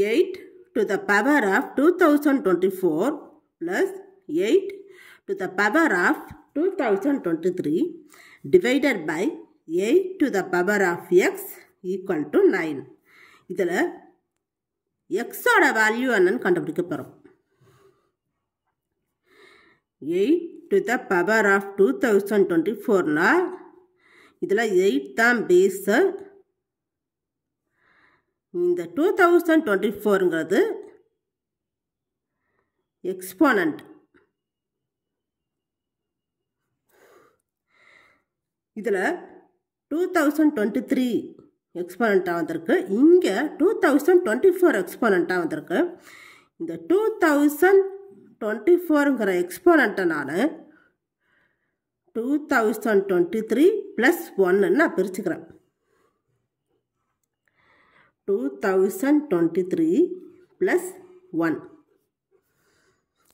8 to the power of 2024 plus 8 to the power of 2023 divided by 8 to the power of x equal to 9. இதில் x ஓட value என்னன்னு கண்டுபிடிக்க போகிறோம் eight to the power of two thousand twenty ஃபோர்னால் இதில் eight தான் base இந்த two thousand twenty ஃபோருங்கிறது எக்ஸ்போனண்ட் இதில் டூ தௌசண்ட் டுவெண்ட்டி த்ரீ எக்ஸ்போனண்ட்டாக வந்திருக்கு இங்கே டூ தௌசண்ட் டுவெண்ட்டி ஃபோர் எக்ஸ்போனண்ட்டாக வந்திருக்கு இந்த டூ தௌசண்ட் டுவெண்ட்டி ஃபோருங்கிற எக்ஸ்போனண்ட்டை நான் two thousand twenty three plus ஒன்னு நான் பிரிச்சுக்கிறேன் ப்ளஸ் ஒன்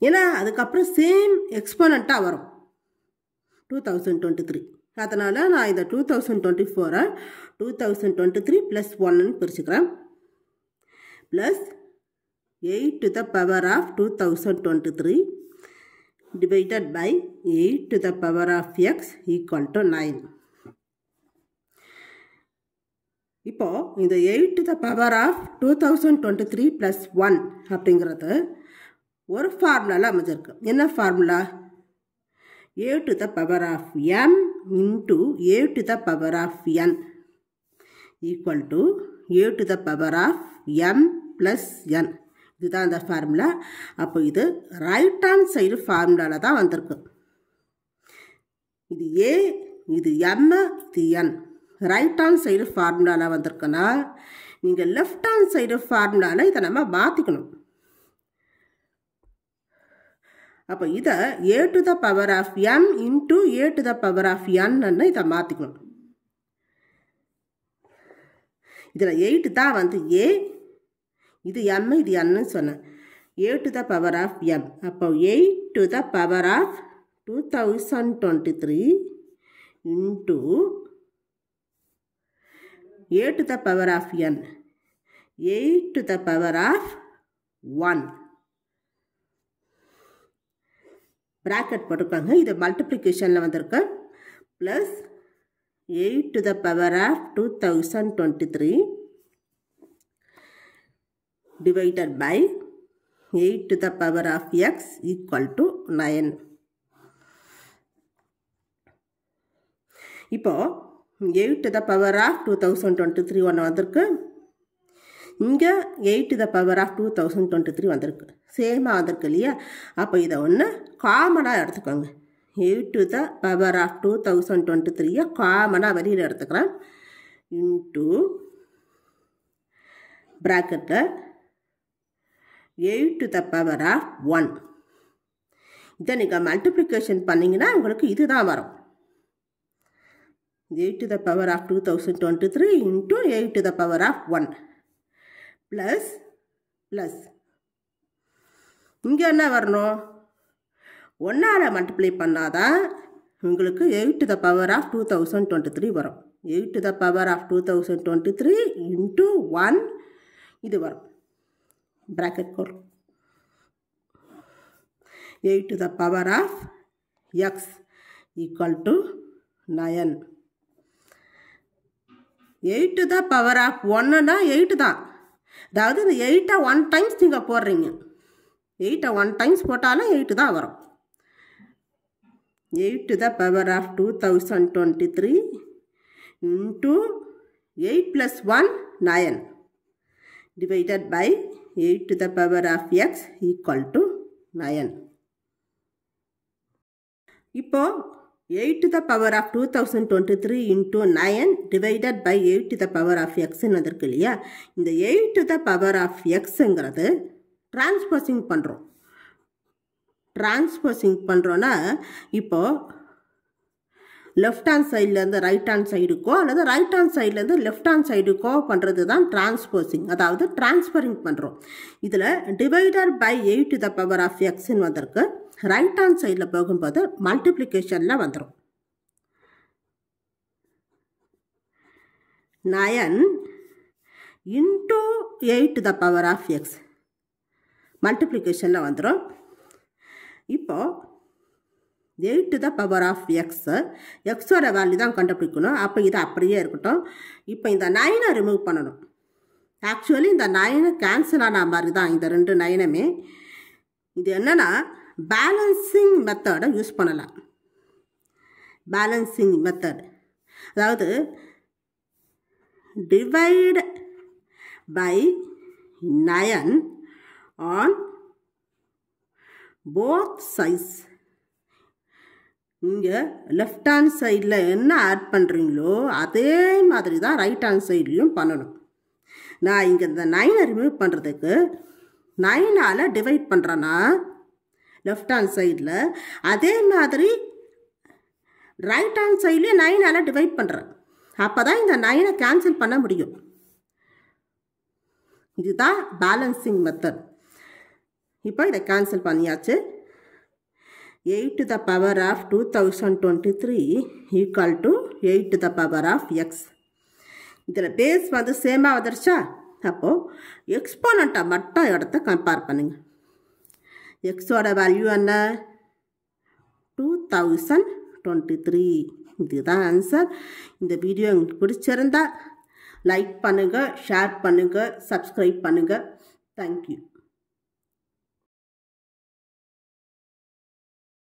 ஏன்னா அதுக்கப்புறம் சேம் எக்ஸ்போனண்ட்டாக வரும் டூ தௌசண்ட் டுவெண்ட்டி த்ரீ அதனால் நான் இதை டூ தௌசண்ட் டுவெண்ட்டி ஃபோரை two thousand twenty three plus ஒன்னு பிரிச்சுக்கிறேன் plus eight to the power of two thousand twenty three divided by eight to the power of x equal to nine இப்போது இந்த eight to the power of two thousand twenty three plus one அப்படிங்கிறது ஒரு ஃபார்முலாவில் அமைஞ்சிருக்கு என்ன formula a to the power of m into a to the power of n equal to A to the power of m plus n இதுதான் அந்த formula அப்போ இது right hand side ஃபார்முலாவில் தான் வந்திருக்கு இது ஏ இது எம் இது என் ரைட் ஹேண்ட் சைடு ஃபார்முலாவில் வந்திருக்குன்னா நீங்கள் லெஃப்ட் ஹேண்ட் சைடு ஃபார்முலாவில் இதை நம்ம மாற்றிக்கணும் அப்போ இதை a to the power of m into a to the power of என்னு இதை மாற்றிக்கணும் இதில் எயிட்டு தான் வந்து ஏ இது எம் இது என்னு சொன்னேன் a to the power of m அப்போ eight to the power of two thousand twenty three into a to the power of n a to the power of 1 bracket போட்டுக்கோங்க இது மல்டிப்ளிகேஷனில் வந்திருக்க plus eight to the power of two thousand twenty three divided by eight to the power of x equal to nine இப்போது eight the power of two thousand twenty three ஒன்று வந்திருக்கு இங்கே eight the power of two thousand twenty three வந்திருக்கு சேமாக வந்திருக்கு இல்லையா அப்போ இதை ஒன்று காமனாக எடுத்துக்கோங்க eight to the power of two thousand twenty த்ரீயை காமனாக வெளியில் எடுத்துக்கிறேன் into bracket eight to the power of one இதை நீங்கள் மல்டிப்ளிகேஷன் பண்ணிங்கன்னா உங்களுக்கு இது தான் வரும் eight 8 to the power of 2023 into 8 to the power of one plus plus இங்கே என்ன வரணும் ஒன்றால் மல்டிப்ளை பண்ணாதான் உங்களுக்கு eight to the power of two thousand twenty three வரும் eight to the power of two thousand twenty three into one இது வரும் bracket கோல் eight to the power of x equal to nine eight தான் power of ஒன்னுன்னா eight தான் அதாவது இந்த எயிட்டை ஒன் டைம்ஸ் நீங்கள் போடுறீங்க எயிட்டை ஒன் டைம்ஸ் போட்டாலும் எயிட்டு தான் வரும் eight the power of two thousand twenty three into eight plus one nine divided by eight to the power of x equal to nine இப்போது eight to the power of two thousand twenty three into nine divided by eight to the power of எக்ஸ்ன்னு வந்திருக்கு இல்லையா இந்த eight to the power of எக்ஸுங்கிறது transposing பண்ணுறோம் transposing பண்ணுறோன்னா இப்போது left hand சைட்லேருந்து ரைட் ஹேண்ட் சைடுக்கோ அல்லது ரைட் ஹேண்ட் சைட்லேருந்து லெஃப்ட் ஹேண்ட் சைடுக்கோ பண்ணுறது தான் டிரான்ஸ்போசிங் அதாவது டிரான்ஸ்ஃபரிங் பண்ணுறோம் இதில் divider by eight the power of எக்ஸ்ன்னு வந்திருக்கு ரைட் ஹேண்ட் சைடில் போகும்போது மல்டிப்ளிகேஷனில் வந்துடும் nine into eight the power of x மல்டிப்ளிகேஷனில் வந்துடும் இப்போது eight to the power of x எக்ஸோட வேல்யூ தான் கண்டுபிடிக்கணும் அப்போ இது அப்படியே இருக்கட்டும் இப்போ இந்த நைனை ரிமூவ் பண்ணணும் ஆக்சுவலி இந்த நைனை கேன்சல் ஆன மாதிரி தான் இந்த ரெண்டு நைனுமே இது என்னென்னா பேலன்சிங் மெத்தடை யூஸ் பண்ணலாம் பேலன்சிங் மெத்தட் அதாவது divide by nine on both சைஸ் நீங்கள் லெஃப்ட் ஹேண்ட் சைடில் என்ன ஆட் பண்ணுறீங்களோ அதே மாதிரி தான் ரைட் ஹேண்ட் சைட்லேயும் பண்ணணும் நான் இங்கே இந்த நைனை ரிமூவ் பண்ணுறதுக்கு நைனால் டிவைட் பண்ணுறேன்னா லெஃப்ட் ஹேண்ட் சைடில் அதே மாதிரி ரைட் ஹேண்ட் சைட்லேயும் நைனால் டிவைட் பண்ணுறேன் அப்போ தான் இந்த நைனை கேன்சல் பண்ண முடியும் இதுதான் பேலன்சிங் மெத்தட் இப்போ இதை கேன்சல் பண்ணியாச்சு 8 to the power of 2023 equal to 8 to the power of x. இதில் பேஸ் வந்து சேமா வந்துருச்சா அப்போ, exponent மட்டா இடத்த கம்பார் பண்ணுங்க எக்ஸோட வேல்யூ என்ன டூ தௌசண்ட் இதுதான் answer. இந்த வீடியும் உங்களுக்கு like பண்ணுங்க, share பண்ணுங்க, subscribe பண்ணுங்க. Thank you.